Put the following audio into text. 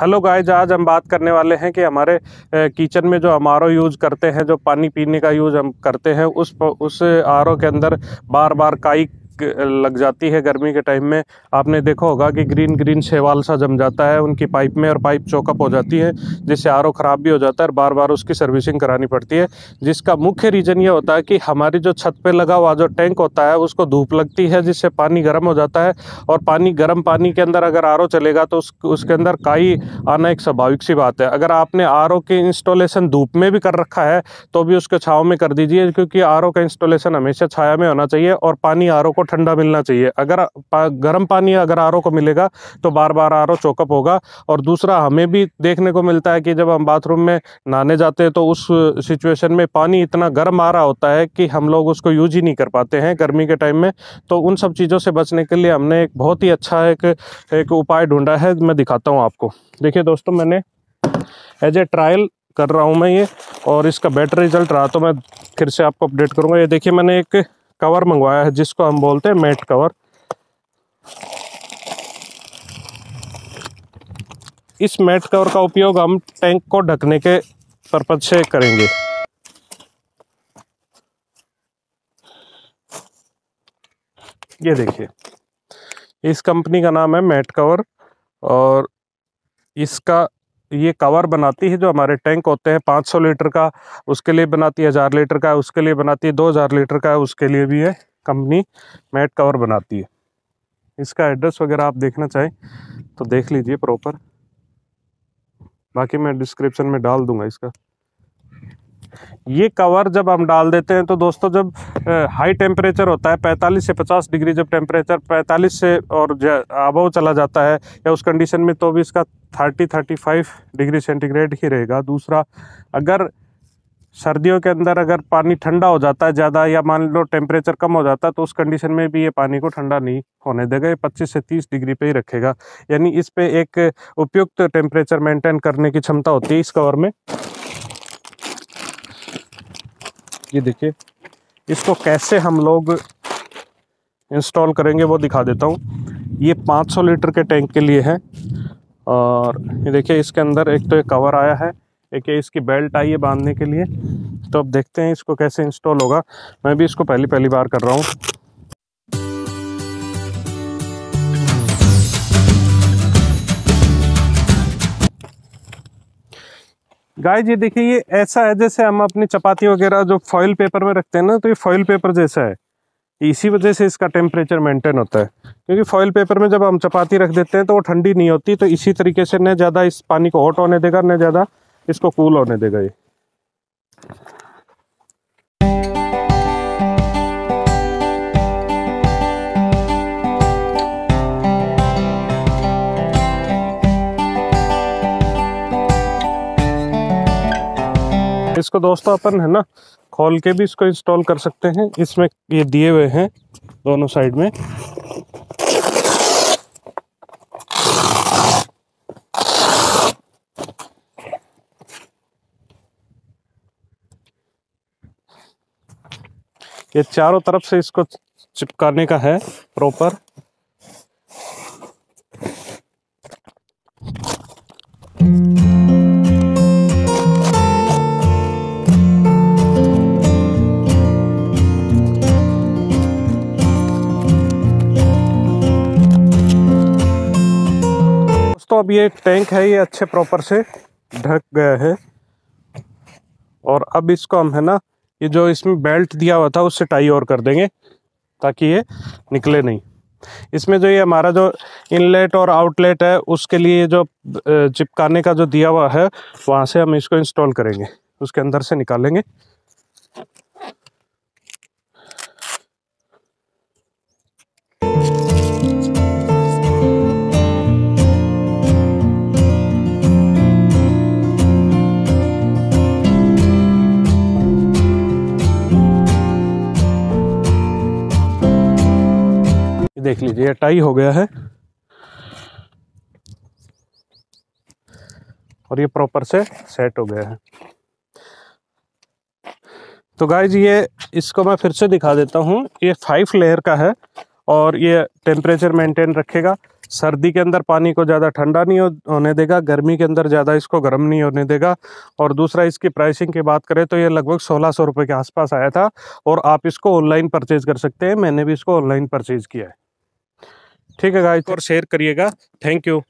hello guys आज हम बात करने वाले हैं कि हमारे किचन में जो हम आर यूज़ करते हैं जो पानी पीने का यूज़ हम करते हैं उस उस आर के अंदर बार बार काई लग जाती है गर्मी के टाइम में आपने देखा होगा कि ग्रीन ग्रीन शेवाल सा जम जाता है उनकी पाइप में और पाइप चौकअप हो जाती है जिससे आर ख़राब भी हो जाता है और बार बार उसकी सर्विसिंग करानी पड़ती है जिसका मुख्य रीज़न ये होता है कि हमारी जो छत पर लगा हुआ जो टैंक होता है उसको धूप लगती है जिससे पानी गर्म हो जाता है और पानी गर्म पानी के अंदर अगर आर चलेगा तो उसके अंदर काई आना एक स्वाभाविक सी बात है अगर आपने आर की इंस्टॉलेशन धूप में भी कर रखा है तो भी उसके छाव में कर दीजिए क्योंकि आर का इंस्टॉलेशन हमेशा छाया में होना चाहिए और पानी आर को ठंडा मिलना चाहिए अगर पा, गर्म पानी अगर आर को मिलेगा तो बार बार आर ओ चौकअप होगा और दूसरा हमें भी देखने को मिलता है कि जब हम बाथरूम में नहाने जाते हैं तो उस सिचुएशन में पानी इतना गर्म आ रहा होता है कि हम लोग उसको यूज ही नहीं कर पाते हैं गर्मी के टाइम में तो उन सब चीज़ों से बचने के लिए हमने एक बहुत ही अच्छा एक एक उपाय ढूंढा है मैं दिखाता हूँ आपको देखिए दोस्तों मैंने एज ए ट्रायल कर रहा हूँ मैं ये और इसका बेटर रिजल्ट रहा तो मैं फिर से आपको अपडेट करूँगा ये देखिए मैंने एक कवर मंगवाया है जिसको हम बोलते हैं मेट कवर इस मेट कवर का उपयोग हम टैंक को ढकने के पर्पज से करेंगे ये देखिए इस कंपनी का नाम है मेट कवर और इसका ये कवर बनाती है जो हमारे टैंक होते हैं 500 लीटर का उसके लिए बनाती है हज़ार लीटर का उसके लिए बनाती है दो हज़ार लीटर का उसके लिए भी है कंपनी मैट कवर बनाती है इसका एड्रेस वगैरह आप देखना चाहें तो देख लीजिए प्रॉपर बाकी मैं डिस्क्रिप्शन में डाल दूंगा इसका ये कवर जब हम डाल देते हैं तो दोस्तों जब हाई टेम्परेचर होता है 45 से 50 डिग्री जब टेम्परेचर 45 से और अबव चला जाता है या उस कंडीशन में तो भी इसका 30-35 डिग्री सेंटीग्रेड ही रहेगा दूसरा अगर सर्दियों के अंदर अगर पानी ठंडा हो जाता है ज़्यादा या मान लो टेम्परेचर कम हो जाता है तो उस कंडीशन में भी ये पानी को ठंडा नहीं होने देगा ये 25 से 30 डिग्री पे ही रखेगा यानी इस पे एक उपयुक्त टेम्परेचर मेंटेन करने की क्षमता होती है इस कवर में ये देखिए इसको कैसे हम लोग इंस्टॉल करेंगे वो दिखा देता हूँ ये 500 लीटर के टैंक के लिए है और ये देखिए इसके अंदर एक तो एक कवर आया है एक ये इसकी बेल्ट आई है बांधने के लिए तो अब देखते हैं इसको कैसे इंस्टॉल होगा मैं भी इसको पहली पहली बार कर रहा हूँ गाय ये देखिए ये ऐसा है जैसे हम अपनी चपाती वगैरह जो फॉइल पेपर में रखते हैं ना तो ये फॉइल पेपर जैसा है इसी वजह से इसका टेम्परेचर मेंटेन होता है क्योंकि फॉइल पेपर में जब हम चपाती रख देते हैं तो वो ठंडी नहीं होती तो इसी तरीके से न ज़्यादा इस पानी को हॉट होने देगा न ज़्यादा इसको कूल होने देगा ये इसको दोस्तों अपन है ना खोल के भी इसको इंस्टॉल कर सकते हैं इसमें ये दिए हुए हैं दोनों साइड में ये चारों तरफ से इसको चिपकाने का है प्रॉपर दोस्तों अब ये टैंक है ये अच्छे प्रॉपर से ढक गया है और अब इसको हम है ना ये जो इसमें बेल्ट दिया हुआ था उससे टाई और कर देंगे ताकि ये निकले नहीं इसमें जो ये हमारा जो इनलेट और आउटलेट है उसके लिए जो चिपकाने का जो दिया हुआ है वहाँ से हम इसको इंस्टॉल करेंगे उसके अंदर से निकालेंगे देख लीजिए टाई हो गया है और ये प्रॉपर से सेट हो गया है तो गाइज ये इसको मैं फिर से दिखा देता हूँ ये फाइव लेयर का है और ये टेम्परेचर मेंटेन रखेगा सर्दी के अंदर पानी को ज़्यादा ठंडा नहीं होने देगा गर्मी के अंदर ज़्यादा इसको गर्म नहीं होने देगा और दूसरा इसकी प्राइसिंग की बात करें तो ये लगभग सोलह सौ के आसपास आया था और आप इसको ऑनलाइन परचेज़ कर सकते हैं मैंने भी इसको ऑनलाइन परचेज़ किया है ठीक है गाइस और शेयर करिएगा थैंक यू